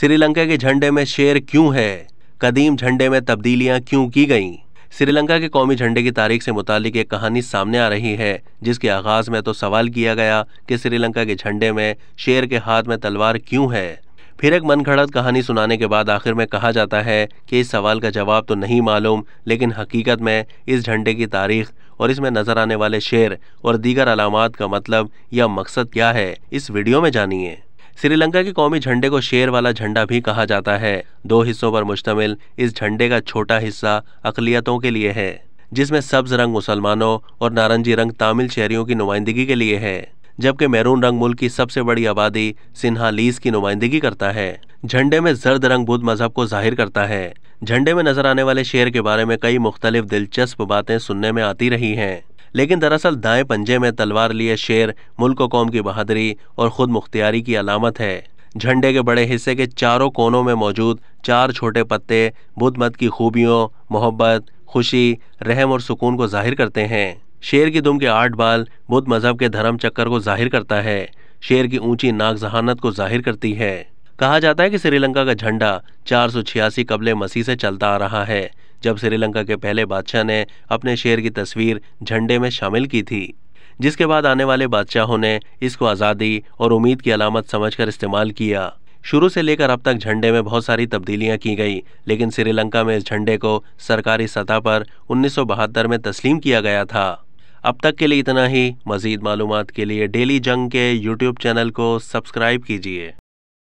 श्रीलंका के झंडे में शेर क्यों है कदीम झंडे में तब्दीलियां क्यों की गईं श्रीलंका के कौमी झंडे की तारीख से मुतालिक एक कहानी सामने आ रही है जिसके आगाज में तो सवाल किया गया कि श्रीलंका के झंडे में शेर के हाथ में तलवार क्यों है फिर एक मन घड़त कहानी सुनाने के बाद आखिर में कहा जाता है कि इस सवाल का जवाब तो नहीं मालूम लेकिन हकीकत में इस झंडे की तारीख और इसमें नजर आने वाले शेर और दीगर अलामत का मतलब या मकसद क्या है इस वीडियो में जानिए श्रीलंका के कौमी झंडे को शेर वाला झंडा भी कहा जाता है दो हिस्सों पर मुश्तमिल इस झंडे का छोटा हिस्सा अकलियतों के लिए है जिसमें सब्ज रंग मुसलमानों और नारंगी रंग तामिल शहरियों की नुमाइंदगी के लिए है जबकि मैरून रंग मुल्क की सबसे बड़ी आबादी सिन्हालीस की नुमाइंदगी करता है झंडे में जर्द रंग बुद्ध मजहब को जाहिर करता है झंडे में नजर आने वाले शेर के बारे में कई मुख्तलिफ दिलचस्प बातें सुनने में आती रही हैं लेकिन दरअसल दाएं पंजे में तलवार लिए शेर मुल्क कौम की बहादरी और खुद मुख्तियारी की अलामत है झंडे के बड़े हिस्से के चारों कोनों में मौजूद चार छोटे पत्ते बुद्ध मत की खूबियों मोहब्बत खुशी रहम और सुकून को जाहिर करते हैं शेर की दुम के आठ बाल बुद्ध मजहब के धर्म चक्कर को जाहिर करता है शेर की ऊंची नाक जहानत को जाहिर करती है कहा जाता है कि श्रीलंका का झंडा चार सौ छियासी कबल मसीह से चलता आ रहा है जब श्रीलंका के पहले बादशाह ने अपने शेर की तस्वीर झंडे में शामिल की थी जिसके बाद आने वाले बादशाहों ने इसको आज़ादी और उम्मीद की अलामत समझकर इस्तेमाल किया शुरू से लेकर अब तक झंडे में बहुत सारी तब्दीलियां की गई लेकिन श्रीलंका में इस झंडे को सरकारी सतह पर उन्नीस में तस्लीम किया गया था अब तक के लिए इतना ही मज़ीद मालूम के लिए डेली जंग के यूट्यूब चैनल को सब्सक्राइब कीजिए